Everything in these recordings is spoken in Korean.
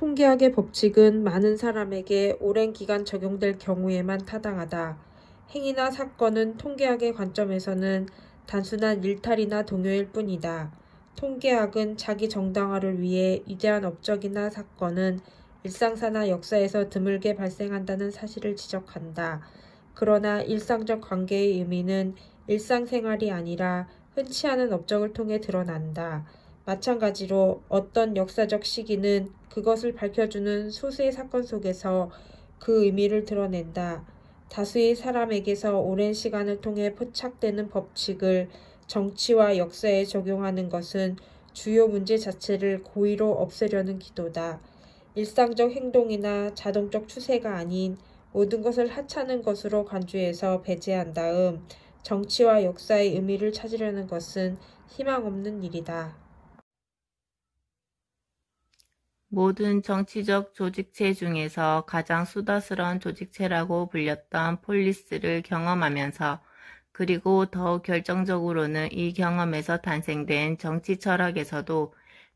통계학의 법칙은 많은 사람에게 오랜 기간 적용될 경우에만 타당하다. 행위나 사건은 통계학의 관점에서는 단순한 일탈이나 동요일 뿐이다. 통계학은 자기 정당화를 위해 위대한 업적이나 사건은 일상사나 역사에서 드물게 발생한다는 사실을 지적한다. 그러나 일상적 관계의 의미는 일상생활이 아니라 흔치 않은 업적을 통해 드러난다. 마찬가지로 어떤 역사적 시기는 그것을 밝혀주는 소수의 사건 속에서 그 의미를 드러낸다. 다수의 사람에게서 오랜 시간을 통해 포착되는 법칙을 정치와 역사에 적용하는 것은 주요 문제 자체를 고의로 없애려는 기도다. 일상적 행동이나 자동적 추세가 아닌 모든 것을 하찮은 것으로 간주해서 배제한 다음 정치와 역사의 의미를 찾으려는 것은 희망 없는 일이다. 모든 정치적 조직체 중에서 가장 수다스러운 조직체라고 불렸던 폴리스를 경험하면서 그리고 더욱 결정적으로는 이 경험에서 탄생된 정치 철학에서도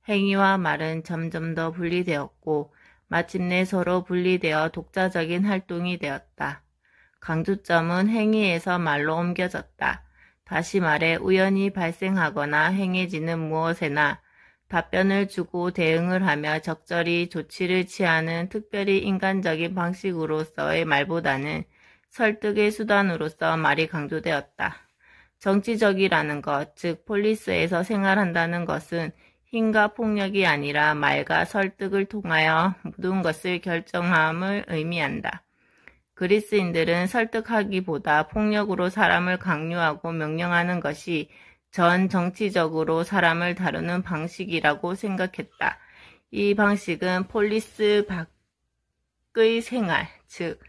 행위와 말은 점점 더 분리되었고 마침내 서로 분리되어 독자적인 활동이 되었다. 강조점은 행위에서 말로 옮겨졌다. 다시 말해 우연히 발생하거나 행해지는 무엇에나 답변을 주고 대응을 하며 적절히 조치를 취하는 특별히 인간적인 방식으로서의 말보다는 설득의 수단으로서 말이 강조되었다. 정치적이라는 것, 즉 폴리스에서 생활한다는 것은 힘과 폭력이 아니라 말과 설득을 통하여 모든 것을 결정함을 의미한다. 그리스인들은 설득하기보다 폭력으로 사람을 강요하고 명령하는 것이 전 정치적으로 사람을 다루는 방식이라고 생각했다. 이 방식은 폴리스 밖의 생활, 즉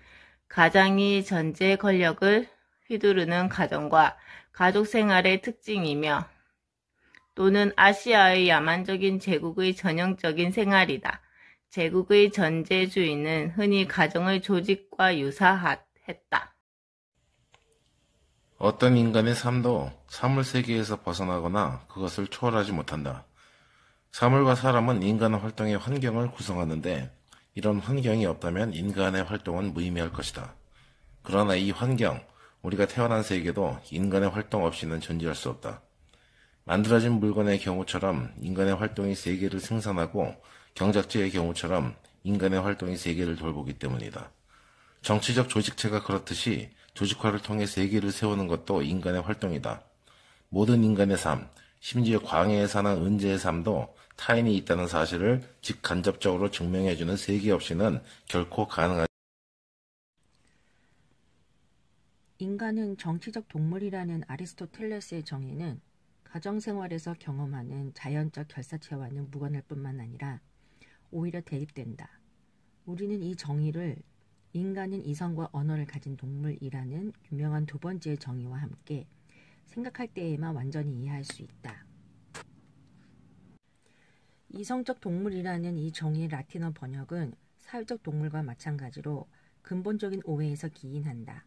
가장이 전제 권력을 휘두르는 가정과 가족 생활의 특징이며 또는 아시아의 야만적인 제국의 전형적인 생활이다. 제국의 전제주의는 흔히 가정의 조직과 유사했다. 어떤 인간의 삶도 사물세계에서 벗어나거나 그것을 초월하지 못한다. 사물과 사람은 인간의 활동의 환경을 구성하는데 이런 환경이 없다면 인간의 활동은 무의미할 것이다. 그러나 이 환경, 우리가 태어난 세계도 인간의 활동 없이는 존재할 수 없다. 만들어진 물건의 경우처럼 인간의 활동이 세계를 생산하고 경작지의 경우처럼 인간의 활동이 세계를 돌보기 때문이다. 정치적 조직체가 그렇듯이 조직화를 통해 세계를 세우는 것도 인간의 활동이다. 모든 인간의 삶, 심지어 광해에 사는 은재의 삶도 타인이 있다는 사실을 직간접적으로 증명해주는 세계 없이는 결코 가능하지 인간은 정치적 동물이라는 아리스토텔레스의 정의는 가정생활에서 경험하는 자연적 결사체와는 무관할 뿐만 아니라 오히려 대입된다. 우리는 이 정의를 인간은 이성과 언어를 가진 동물이라는 유명한 두 번째 정의와 함께 생각할 때에만 완전히 이해할 수 있다. 이성적 동물이라는 이 정의의 라틴어 번역은 사회적 동물과 마찬가지로 근본적인 오해에서 기인한다.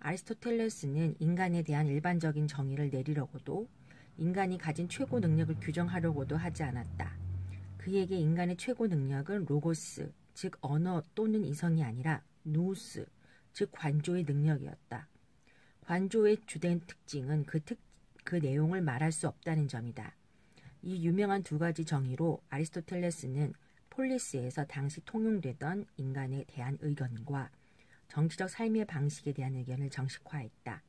아리스토텔레스는 인간에 대한 일반적인 정의를 내리려고도 인간이 가진 최고 능력을 규정하려고도 하지 않았다. 그에게 인간의 최고 능력은 로고스, 즉 언어 또는 이성이 아니라 노스, 즉 관조의 능력이었다. 관조의 주된 특징은 그, 특, 그 내용을 말할 수 없다는 점이다. 이 유명한 두 가지 정의로 아리스토텔레스는 폴리스에서 당시 통용되던 인간에 대한 의견과 정치적 삶의 방식에 대한 의견을 정식화했다.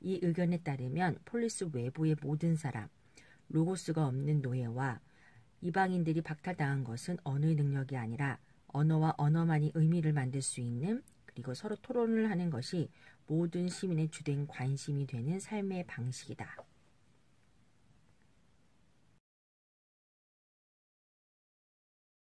이 의견에 따르면 폴리스 외부의 모든 사람, 로고스가 없는 노예와 이방인들이 박탈당한 것은 언어의 능력이 아니라 언어와 언어만이 의미를 만들 수 있는 그리고 서로 토론을 하는 것이 모든 시민의 주된 관심이 되는 삶의 방식이다.